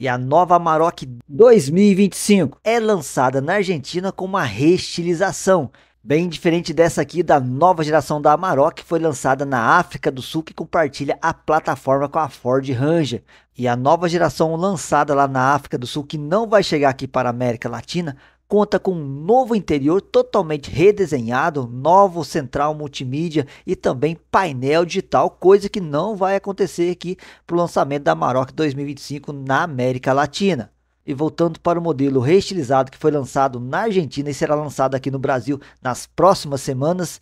E a nova Amarok 2025 é lançada na Argentina com uma reestilização, bem diferente dessa aqui da nova geração da Amarok, que foi lançada na África do Sul, que compartilha a plataforma com a Ford Ranger. E a nova geração lançada lá na África do Sul, que não vai chegar aqui para a América Latina, conta com um novo interior totalmente redesenhado, novo central multimídia e também painel digital, coisa que não vai acontecer aqui para o lançamento da Maroc 2025 na América Latina. E voltando para o modelo reestilizado que foi lançado na Argentina e será lançado aqui no Brasil nas próximas semanas,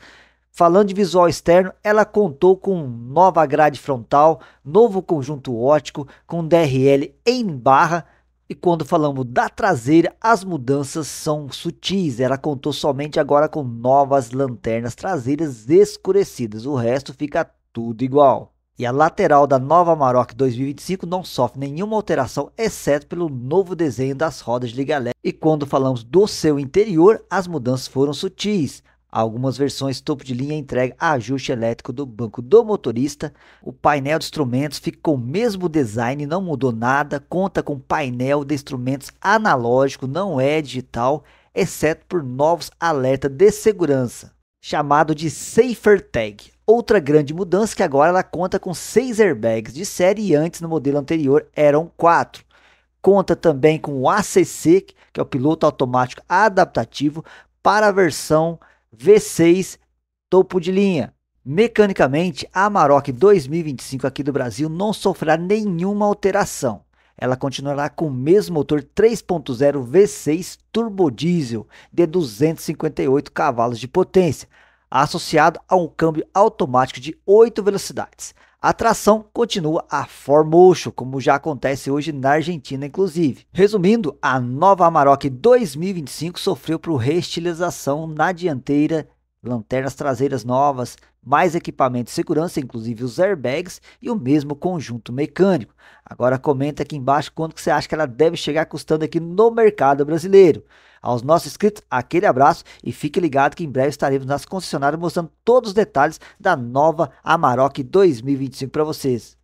Falando de visual externo, ela contou com nova grade frontal, novo conjunto ótico, com DRL em barra, e quando falamos da traseira, as mudanças são sutis. Ela contou somente agora com novas lanternas traseiras escurecidas. O resto fica tudo igual. E a lateral da nova Maroc 2025 não sofre nenhuma alteração, exceto pelo novo desenho das rodas de ligalé. E quando falamos do seu interior, as mudanças foram sutis. Algumas versões topo de linha entrega ajuste elétrico do banco do motorista. O painel de instrumentos fica com o mesmo design, não mudou nada. Conta com painel de instrumentos analógico, não é digital, exceto por novos alertas de segurança, chamado de Safer Tag. Outra grande mudança é que agora ela conta com seis airbags de série e antes no modelo anterior eram quatro. Conta também com o ACC, que é o piloto automático adaptativo para a versão V6 topo de linha. Mecanicamente, a Amarok 2025 aqui do Brasil não sofrerá nenhuma alteração. Ela continuará com o mesmo motor 3.0 V6 turbodiesel de 258 cavalos de potência, associado a um câmbio automático de 8 velocidades. A tração continua a 4Motion, como já acontece hoje na Argentina, inclusive. Resumindo, a nova Amarok 2025 sofreu por reestilização na dianteira, lanternas traseiras novas, mais equipamento de segurança, inclusive os airbags e o mesmo conjunto mecânico. Agora comenta aqui embaixo quanto que você acha que ela deve chegar custando aqui no mercado brasileiro. Aos nossos inscritos, aquele abraço e fique ligado que em breve estaremos nas concessionárias mostrando todos os detalhes da nova Amarok 2025 para vocês.